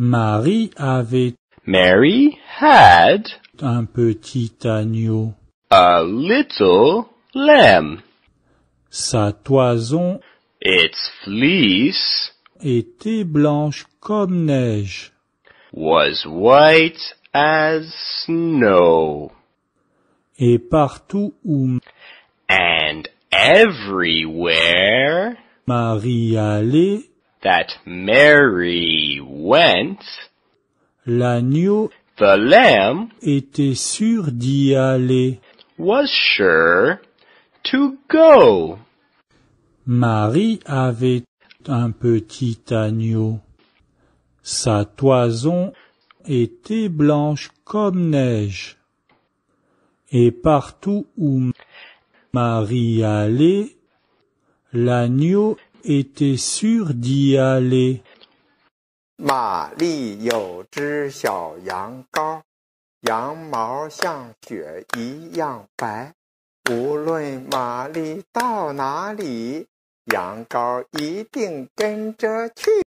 Marie avait Mary had un petit agneau. A little lamb. Sa toison its fleece était blanche comme neige. Was white as snow. Et partout où and everywhere Marie allait that Mary went, l'agneau, the lamb, était sûr d'y aller, was sure to go. Marie avait un petit agneau. Sa toison était blanche comme neige. Et partout où Marie allait, l'agneau était sûr d'y aller。